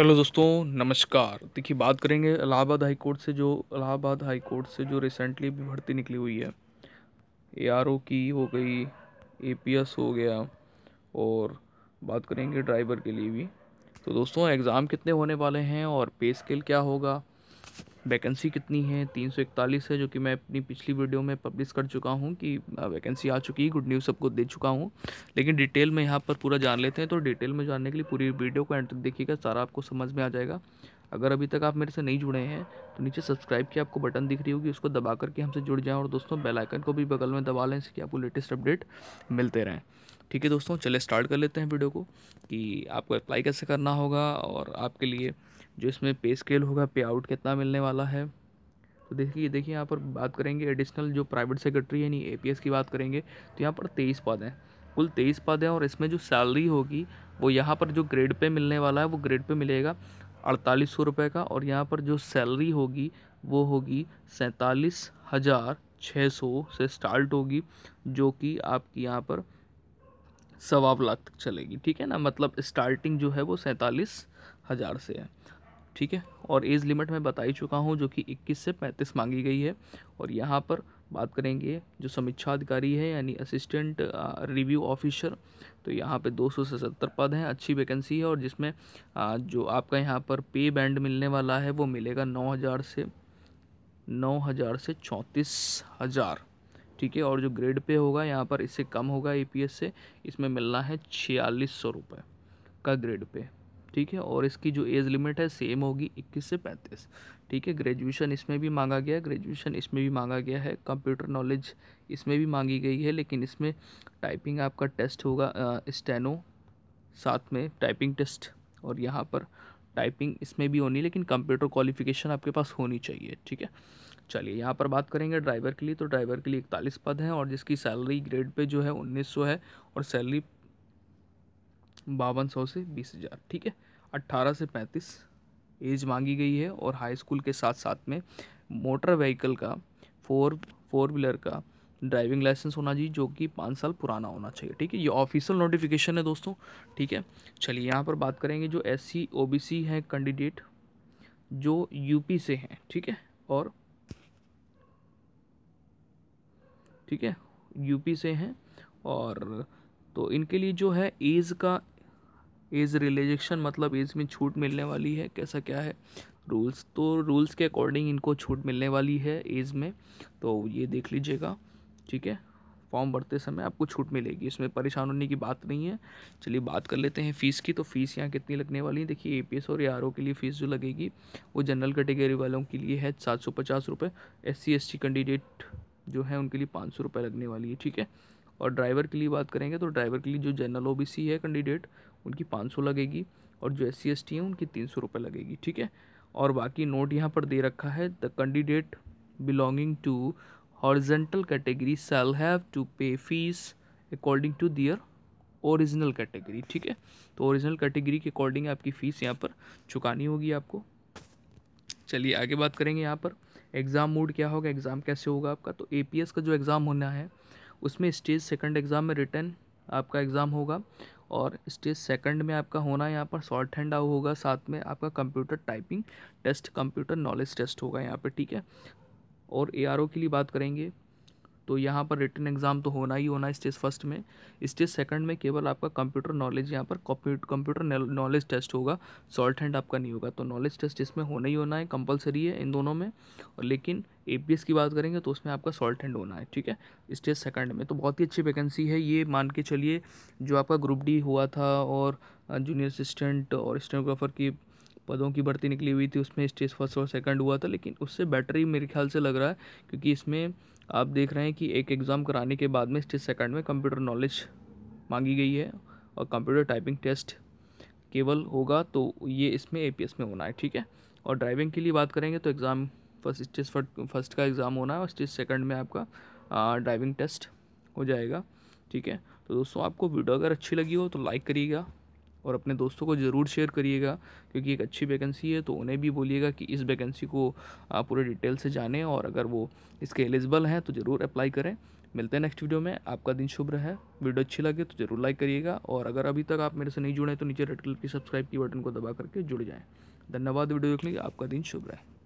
hello दोस्तों नमस्कार देखिए बात करेंगे इलाहाबाद हाई कोर्ट से जो इलाहाबाद हाई कोर्ट से जो रिसेंटली भी भर्ती निकली हुई है ए की हो गई ए हो गया और बात करेंगे ड्राइवर के लिए भी तो दोस्तों एग्ज़ाम कितने होने वाले हैं और पे स्केल क्या होगा वैकेंसी कितनी है तीन सौ इकतालीस है जो कि मैं अपनी पिछली वीडियो में पब्लिश कर चुका हूँ कि वैकेंसी आ चुकी है गुड न्यूज़ सबको दे चुका हूँ लेकिन डिटेल में यहाँ पर पूरा जान लेते हैं तो डिटेल में जानने के लिए पूरी वीडियो को एंड तक देखिएगा सारा आपको समझ में आ जाएगा अगर अभी तक आप मेरे से नहीं जुड़े हैं तो नीचे सब्सक्राइब की आपको बटन दिख रही होगी उसको दबा करके हमसे जुड़ जाएँ और दोस्तों बेलाइकन को भी बगल में दबा लें कि आपको लेटेस्ट अपडेट मिलते रहें ठीक है दोस्तों चले स्टार्ट कर लेते हैं वीडियो को कि आपको अप्लाई कैसे करना होगा और आपके लिए जो इसमें पे स्केल होगा पे आउट कितना मिलने वाला है तो देखिए देखिए यहाँ पर बात करेंगे एडिशनल जो प्राइवेट सेक्रेटरी यानी ए की बात करेंगे तो यहाँ पर तेईस पद हैं कुल तेईस पद हैं और इसमें जो सैलरी होगी वो यहाँ पर जो ग्रेड पे मिलने वाला है वो ग्रेड पे मिलेगा अड़तालीस सौ रुपये का और यहाँ पर जो सैलरी होगी वो होगी सैंतालीस हज़ार छः सौ से स्टार्ट होगी जो कि आपकी यहाँ पर सवा लाख तक चलेगी ठीक है ना मतलब स्टार्टिंग जो है वो सैंतालीस हज़ार से है ठीक है और एज लिमिट मैं बता ही चुका हूँ जो कि 21 से 35 मांगी गई है और यहाँ पर बात करेंगे जो समीक्षा अधिकारी है यानी असिस्टेंट रिव्यू ऑफिसर तो यहाँ पे 200 से 70 पद हैं अच्छी वैकेंसी है और जिसमें आ, जो आपका यहाँ पर पे बैंड मिलने वाला है वो मिलेगा 9000 से 9000 से चौंतीस हज़ार ठीक है और जो ग्रेड पे होगा यहाँ पर इससे कम होगा ए से इसमें मिलना है छियालीस सौ रुपये का ग्रेड पे ठीक है और इसकी जो एज लिमिट है सेम होगी 21 से 35 ठीक है ग्रेजुएशन इसमें भी मांगा गया है ग्रेजुएशन इसमें भी मांगा गया है कंप्यूटर नॉलेज इसमें भी मांगी गई है लेकिन इसमें टाइपिंग आपका टेस्ट होगा स्टेनो साथ में टाइपिंग टेस्ट और यहाँ पर टाइपिंग इसमें भी होनी लेकिन कंप्यूटर क्वालिफिकेशन आपके पास होनी चाहिए ठीक है चलिए यहाँ पर बात करेंगे ड्राइवर के लिए तो ड्राइवर के लिए इकतालीस पद हैं और जिसकी सैलरी ग्रेड पे जो है उन्नीस सौ है और सैलरी बावन सौ से बीस हज़ार ठीक है अट्ठारह से पैंतीस एज मांगी गई है और हाई स्कूल के साथ साथ में मोटर व्हीकल का फोर फोर व्हीलर का ड्राइविंग लाइसेंस होना चाहिए जो कि पाँच साल पुराना होना चाहिए ठीक है ये ऑफिशियल नोटिफिकेशन है दोस्तों ठीक है चलिए यहाँ पर बात करेंगे जो S C O B C हैं कैंडिडेट जो यूपी से हैं ठीक है और ठीक है यूपी से हैं और तो इनके लिए जो है एज का एज रिलेजेक्शन मतलब एज में छूट मिलने वाली है कैसा क्या है रूल्स तो रूल्स के अकॉर्डिंग इनको छूट मिलने वाली है एज में तो ये देख लीजिएगा ठीक है फॉर्म भरते समय आपको छूट मिलेगी इसमें परेशान होने की बात नहीं है चलिए बात कर लेते हैं फ़ीस की तो फ़ीस यहाँ कितनी लगने वाली है देखिए ए और ए के लिए फ़ीस जो लगेगी वो जनरल कैटेगरी वालों के लिए है सात सौ पचास रुपये एस सी कैंडिडेट जो है उनके लिए पाँच सौ रुपये लगने वाली है ठीक है और ड्राइवर के लिए बात करेंगे तो ड्राइवर के लिए जो जनरल ओ है कैंडिडेट उनकी पाँच सौ लगेगी और जो एस सी एस टी हैं उनकी तीन सौ रुपये लगेगी ठीक है और बाकी नोट यहाँ पर दे रखा है the candidate belonging to horizontal category shall have to pay fees according to their original category ठीक है तो ओरिजिनल कैटेगरी के अकॉर्डिंग आपकी फ़ीस यहाँ पर चुकानी होगी आपको चलिए आगे बात करेंगे यहाँ पर एग्ज़ाम मोड क्या होगा एग्ज़ाम कैसे होगा आपका तो ए का जो एग्ज़ाम होना है उसमें स्टेज सेकंड एग्ज़ाम में रिटर्न आपका एग्ज़ाम होगा और स्टेज सेकंड में आपका होना यहाँ पर शॉर्ट हैंड आउ होगा साथ में आपका computer typing test computer knowledge test होगा यहाँ पर ठीक है और ए के लिए बात करेंगे तो यहाँ पर रिटर्न एग्ज़ाम तो होना ही होना स्टेज फर्स्ट में स्टेज सेकंड में केवल आपका कंप्यूटर नॉलेज यहाँ पर कंप्यूटर नॉलेज टेस्ट होगा सॉल्ट हैंड आपका नहीं होगा तो नॉलेज टेस्ट इसमें होना ही होना है कंपलसरी है इन दोनों में और लेकिन ए की बात करेंगे तो उसमें आपका सॉल्ट हैंड होना है ठीक है स्टेज सेकंड में तो बहुत ही अच्छी वैकेंसी है ये मान के चलिए जो आपका ग्रुप डी हुआ था और जूनियर असिस्टेंट और स्टेनोग्राफर की पदों की भर्ती निकली हुई थी उसमें स्टेज फर्स्ट और सेकंड हुआ था लेकिन उससे बेटर ही मेरे ख्याल से लग रहा है क्योंकि इसमें आप देख रहे हैं कि एक एग्ज़ाम कराने के बाद में स्टेज सेकंड में कंप्यूटर नॉलेज मांगी गई है और कंप्यूटर टाइपिंग टेस्ट केवल होगा तो ये इसमें ए में होना है ठीक है और ड्राइविंग के लिए बात करेंगे तो एग्ज़ाम फर्स्ट स्टेज फर्स्ट का एग्ज़ाम होना है और स्टेज सेकंड में आपका ड्राइविंग टेस्ट हो जाएगा ठीक है तो दोस्तों आपको वीडियो अगर अच्छी लगी हो तो लाइक करिएगा और अपने दोस्तों को ज़रूर शेयर करिएगा क्योंकि एक अच्छी वैकेंसी है तो उन्हें भी बोलिएगा कि इस वैकेंसी को आप पूरे डिटेल से जानें और अगर वो इसके एलिजिबल हैं तो ज़रूर अप्लाई करें मिलते हैं नेक्स्ट वीडियो में आपका दिन शुभ रहे वीडियो अच्छी लगे तो ज़रूर लाइक करिएगा और अगर अभी तक आप मेरे से नहीं जुड़े तो नीचे रेड कलर की सब्सक्राइब की बटन को दबा करके जुड़ जाएँ धन्यवाद वीडियो देखने के आपका दिन शुभ रहे